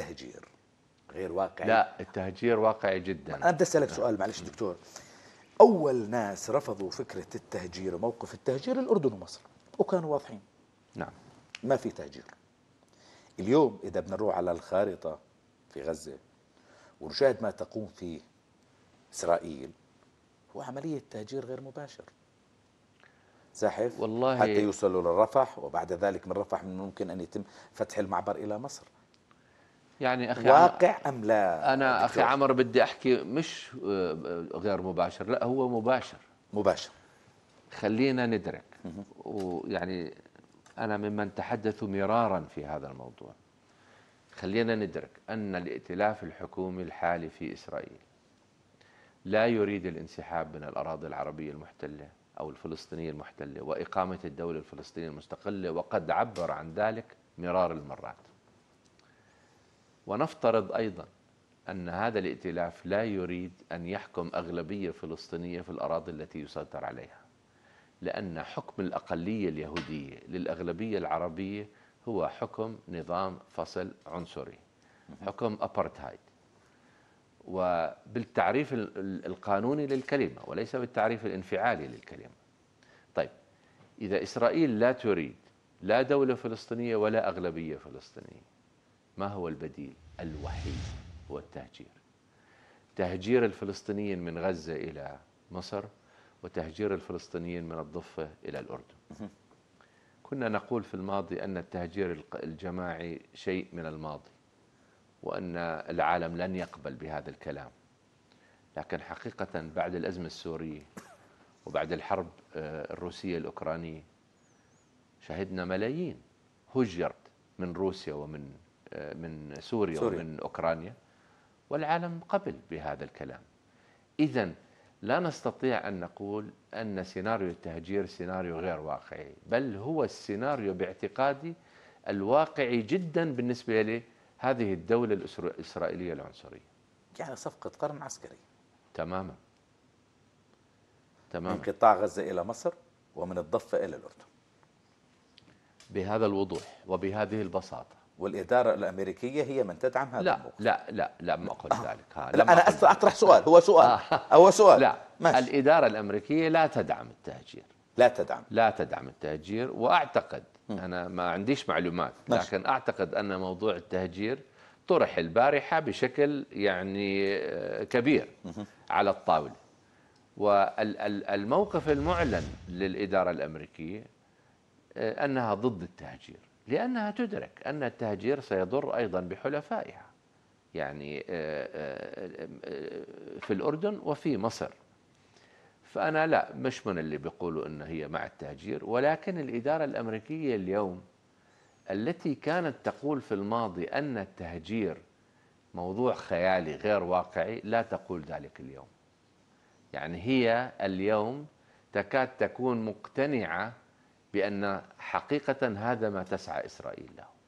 تهجير غير واقعي لا التهجير واقعي جدا انا بدي اسالك سؤال معلش دكتور اول ناس رفضوا فكره التهجير وموقف التهجير الاردن ومصر وكانوا واضحين نعم ما في تهجير اليوم اذا بدنا نروح على الخارطه في غزه ونشاهد ما تقوم فيه اسرائيل هو عمليه تهجير غير مباشر زحف والله حتى يوصلوا للرفح وبعد ذلك من رفح من ممكن ان يتم فتح المعبر الى مصر يعني أخي واقع أم لا أنا دكتور. أخي عمر بدي أحكي مش آه، غير مباشر لا هو مباشر مباشر خلينا ندرك ويعني أنا ممن تحدثوا مرارا في هذا الموضوع خلينا ندرك أن الائتلاف الحكومي الحالي في إسرائيل لا يريد الانسحاب من الأراضي العربية المحتلة أو الفلسطينية المحتلة وإقامة الدولة الفلسطينية المستقلة وقد عبر عن ذلك مرار المرات ونفترض أيضا أن هذا الائتلاف لا يريد أن يحكم أغلبية فلسطينية في الأراضي التي يسيطر عليها لأن حكم الأقلية اليهودية للأغلبية العربية هو حكم نظام فصل عنصري حكم أبرتهايد وبالتعريف القانوني للكلمة وليس بالتعريف الانفعالي للكلمة طيب إذا إسرائيل لا تريد لا دولة فلسطينية ولا أغلبية فلسطينية ما هو البديل الوحيد هو التهجير تهجير الفلسطينيين من غزة إلى مصر وتهجير الفلسطينيين من الضفة إلى الأردن كنا نقول في الماضي أن التهجير الجماعي شيء من الماضي وأن العالم لن يقبل بهذا الكلام لكن حقيقة بعد الأزمة السورية وبعد الحرب آه، الروسية الأوكرانية شهدنا ملايين هجرت من روسيا ومن من سوريا, سوريا ومن أوكرانيا والعالم قبل بهذا الكلام إذا لا نستطيع أن نقول أن سيناريو التهجير سيناريو غير واقعي بل هو السيناريو باعتقادي الواقعي جدا بالنسبة لهذه الدولة الإسرائيلية العنصرية يعني صفقة قرن عسكري تماما تماما من قطاع غزة إلى مصر ومن الضفة إلى الأردن بهذا الوضوح وبهذه البساطة والإدارة الأمريكية هي من تدعم هذا لا الموقف لا لا لا ما قلت آه ذلك لا أنا أقول أطرح سؤال هو سؤال آه هو سؤال لا ماشي. الإدارة الأمريكية لا تدعم التهجير لا تدعم لا تدعم التهجير وأعتقد م. أنا ما عنديش معلومات ماشي. لكن أعتقد أن موضوع التهجير طرح البارحة بشكل يعني آه، كبير على الطاولة والموقف المعلن للإدارة الأمريكية آه، أنها ضد التهجير لأنها تدرك أن التهجير سيضر أيضا بحلفائها يعني آه، آه، آه، في الأردن وفي مصر فأنا لا مش من اللي بيقولوا أن هي مع التهجير ولكن الإدارة الأمريكية اليوم التي كانت تقول في الماضي أن التهجير موضوع خيالي غير واقعي لا تقول ذلك اليوم يعني هي اليوم تكاد تكون مقتنعه بأن حقيقة هذا ما تسعى إسرائيل له